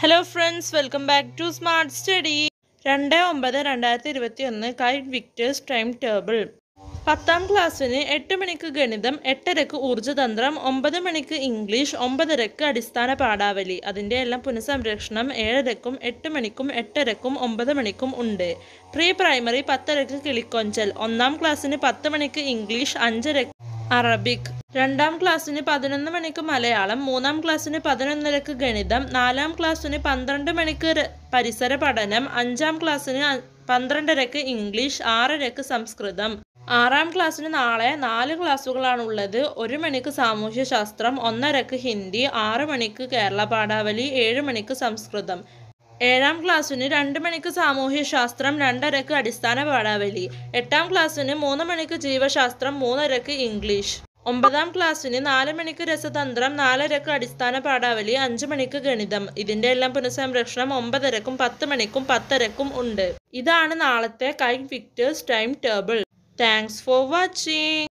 hello friends welcome back to smart study രണ്ട് ഒമ്പത് രണ്ടായിരത്തി ഇരുപത്തി ഒന്ന് കൈറ്റ് വിക്ടേഴ്സ് ടൈം ടേബിൾ പത്താം ക്ലാസ്സിന് എട്ട് മണിക്ക് ഗണിതം എട്ടരക്ക് ഊർജ്ജതന്ത്രം ഒമ്പത് മണിക്ക് ഇംഗ്ലീഷ് ഒമ്പതരക്ക് അടിസ്ഥാന പാഠാവലി അതിൻ്റെ എല്ലാം പുനഃസംരക്ഷണം ഏഴരക്കും എട്ട് മണിക്കും എട്ടരക്കും ഒമ്പത് മണിക്കും ഉണ്ട് പ്രീ പ്രൈമറി പത്തരക്ക് കിളിക്കൊഞ്ചൽ ഒന്നാം ക്ലാസ്സിന് പത്ത് മണിക്ക് ഇംഗ്ലീഷ് അഞ്ചരക്ക് അറബിക് രണ്ടാം ക്ലാസ്സിന് പതിനൊന്ന് മണിക്ക് മലയാളം മൂന്നാം ക്ലാസ്സിന് പതിനൊന്നരക്ക് ഗണിതം നാലാം ക്ലാസ്സിന് പന്ത്രണ്ട് മണിക്ക് പരിസര പഠനം അഞ്ചാം ക്ലാസ്സിന് പന്ത്രണ്ടരക്ക് ഇംഗ്ലീഷ് ആറരക്ക് സംസ്കൃതം ആറാം ക്ലാസ്സിന് നാളെ നാല് ക്ലാസ്സുകളാണുള്ളത് ഒരു മണിക്ക് സാമൂഹ്യശാസ്ത്രം ഒന്നരക്ക് ഹിന്ദി ആറ് മണിക്ക് കേരള പാഠാവലി ഏഴ് മണിക്ക് സംസ്കൃതം ഏഴാം ക്ലാസ്സിന് രണ്ട് മണിക്ക് സാമൂഹ്യശാസ്ത്രം രണ്ടരക്ക് അടിസ്ഥാന പാഠാവലി എട്ടാം ക്ലാസ്സിന് മൂന്ന് മണിക്ക് ജീവശാസ്ത്രം മൂന്നരക്ക് ഇംഗ്ലീഷ് ഒമ്പതാം ക്ലാസ്സിന് നാല് മണിക്ക് രസതന്ത്രം നാലരക്ക് അടിസ്ഥാന പാഠാവലി അഞ്ച് മണിക്ക് ഗണിതം ഇതിന്റെ എല്ലാം പുനഃസംരക്ഷണം ഒമ്പതരക്കും പത്ത് മണിക്കും പത്തരക്കും ഉണ്ട് ഇതാണ് നാളത്തെ കൈ Victers time table thanks for watching